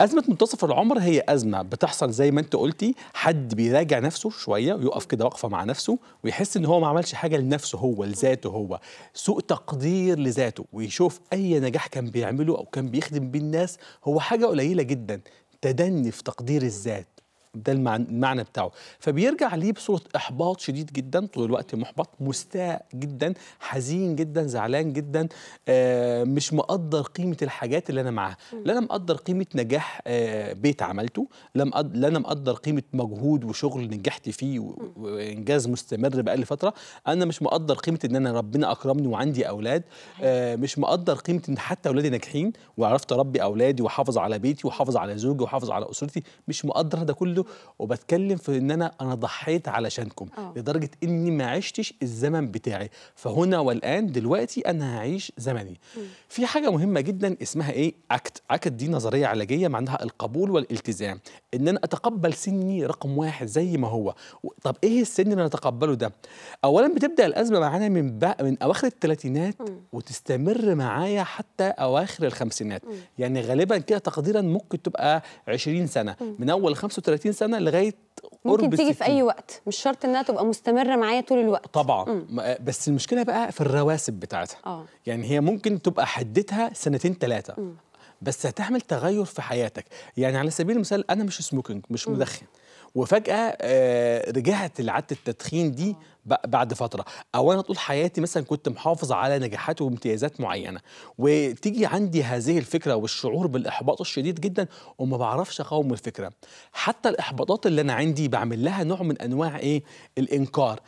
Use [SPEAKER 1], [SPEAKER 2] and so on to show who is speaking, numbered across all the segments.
[SPEAKER 1] أزمة منتصف العمر هي أزمة بتحصل زي ما أنت قلتي حد بيراجع نفسه شوية ويقف كده وقفة مع نفسه ويحس إن هو ما عملش حاجة لنفسه هو لذاته هو سوء تقدير لذاته ويشوف أي نجاح كان بيعمله أو كان بيخدم بيه الناس هو حاجة قليلة جدا تدني في تقدير الذات ده المعنى بتاعه فبيرجع ليه بصوره احباط شديد جدا طول الوقت محبط مستاء جدا حزين جدا زعلان جدا آه مش مقدر قيمه الحاجات اللي انا معاها لا انا مقدر قيمه نجاح آه بيت عملته لا انا مقدر قيمه مجهود وشغل نجحت فيه وانجاز مستمر بقالي فتره انا مش مقدر قيمه ان انا ربنا اكرمني وعندي اولاد آه مش مقدر قيمه ان حتى اولادي ناجحين وعرفت اربي اولادي واحافظ على بيتي واحافظ على زوجي واحافظ على اسرتي مش مقدر ده كله بجلده وبتكلم في ان انا انا ضحيت علشانكم أوه. لدرجه اني ما عشتش الزمن بتاعي فهنا والان دلوقتي انا هعيش زمني م. في حاجه مهمه جدا اسمها ايه اكت اكت دي نظريه علاجيه معناها القبول والالتزام ان انا اتقبل سني رقم واحد زي ما هو طب ايه السن اللي نتقبله ده اولا بتبدا الازمه معانا من بقى من اواخر الثلاثينات وتستمر معايا حتى اواخر الخمسينات م. يعني غالبا كده تقديرا ممكن تبقى 20 سنه م. من اول 35 30 سنه لغايه
[SPEAKER 2] قرب ممكن تيجي في اي
[SPEAKER 1] وقت مش شرط انها تبقى مستمره معايا طول الوقت طبعا مم. بس المشكله بقى في الرواسب بتاعتها أوه. يعني هي ممكن تبقى حدتها سنتين ثلاثه بس هتعمل تغير في حياتك يعني على سبيل المثال انا مش سموكينج مش مدخن وفجاه آه، رجعت لعاده التدخين دي بعد فتره او انا طول حياتي مثلا كنت محافظ على نجاحات وامتيازات معينه وتيجي عندي هذه الفكره والشعور بالاحباط الشديد جدا وما بعرفش اقاوم الفكره حتى الاحباطات اللي انا عندي بعمل لها نوع من انواع ايه الانكار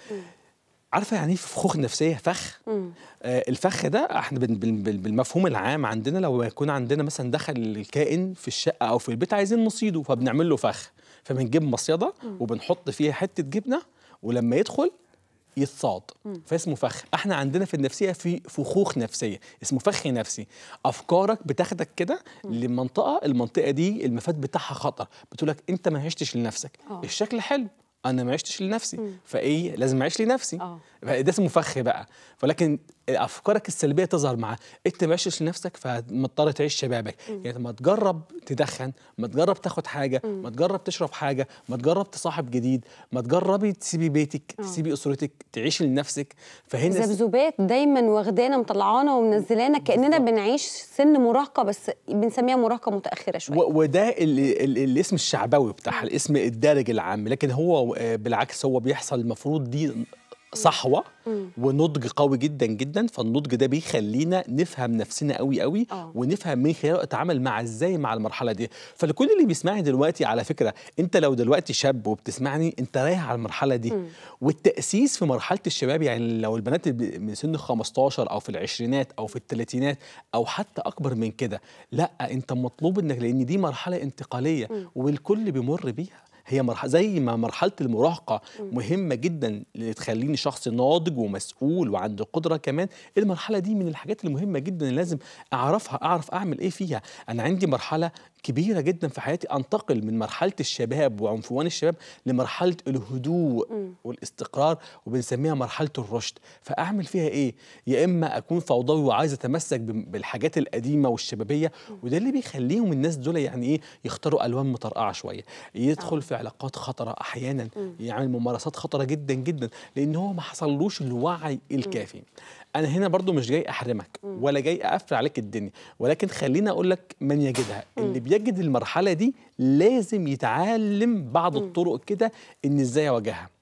[SPEAKER 1] عارفه يعني ايه فخوخ نفسيه فخ آه الفخ ده احنا بالمفهوم العام عندنا لو يكون عندنا مثلا دخل الكائن في الشقه او في البيت عايزين نصيده فبنعمل له فخ فبنجيب مصيده وبنحط فيها حته جبنه ولما يدخل يتصاد فاسمه فخ احنا عندنا في النفسيه في فخوخ نفسيه اسمه فخ نفسي افكارك بتاخدك كده لمنطقه المنطقه دي المفاد بتاعها خطر بتقولك انت ما عشتش لنفسك أوه. الشكل حلو انا ما عشتش لنفسي فايه لازم اعيش لنفسي آه. ده اسمه فخ بقى ولكن افكارك السلبيه تظهر معاه انت ماشيش لنفسك فمضطر تعيش شبابك مم. يعني ما تجرب تدخن ما تجرب تاخد حاجه مم. ما تجرب تشرب حاجه ما تجرب تصاحب جديد ما تجربي تسيبي بيتك أوه. تسيبي اسرتك تعيشي لنفسك فهنا ذبذبات دايما واخدانا مطلعانا ومنزلانا كاننا بنعيش سن مراهقه بس بنسميها مراهقه متاخره شويه وده الاسم الشعبوي بتاعها الاسم الدارج العام لكن هو آه، بالعكس هو بيحصل المفروض دي صحوه ونضج قوي جدا جدا فالنضج ده بيخلينا نفهم نفسنا قوي قوي أوه. آه. ونفهم من خلاله اتعامل مع ازاي مع المرحله دي فلكل اللي بيسمعني دلوقتي على فكره انت لو دلوقتي شاب وبتسمعني انت رايح على المرحله دي والتاسيس في مرحله الشباب يعني لو البنات من سن 15 او في العشرينات او في الثلاثينات او حتى اكبر من كده لا انت مطلوب انك لان دي مرحله انتقاليه والكل بيمر بيها هي مرحله زي ما مرحله المراهقه مهمه جدا لتخليني شخص ناضج ومسؤول وعنده قدره كمان المرحله دي من الحاجات المهمه جدا اللي لازم اعرفها اعرف اعمل ايه فيها انا عندي مرحله كبيره جدا في حياتي انتقل من مرحله الشباب وعنفوان الشباب لمرحله الهدوء والاستقرار وبنسميها مرحله الرشد فاعمل فيها ايه يا اما اكون فوضوي وعايز اتمسك بالحاجات القديمه والشبابيه وده اللي بيخليهم الناس دول يعني ايه يختاروا الوان مطرقعه شويه يدخل آه. في علاقات خطره احيانا مم. يعمل يعني ممارسات خطره جدا جدا لان هو ما حصلوش الوعي الكافي مم. انا هنا برضو مش جاي احرمك مم. ولا جاي اقفل عليك الدنيا ولكن خلينا اقول لك من يجدها مم. اللي بيجد المرحله دي لازم يتعلم بعض الطرق كده ان ازاي اواجهها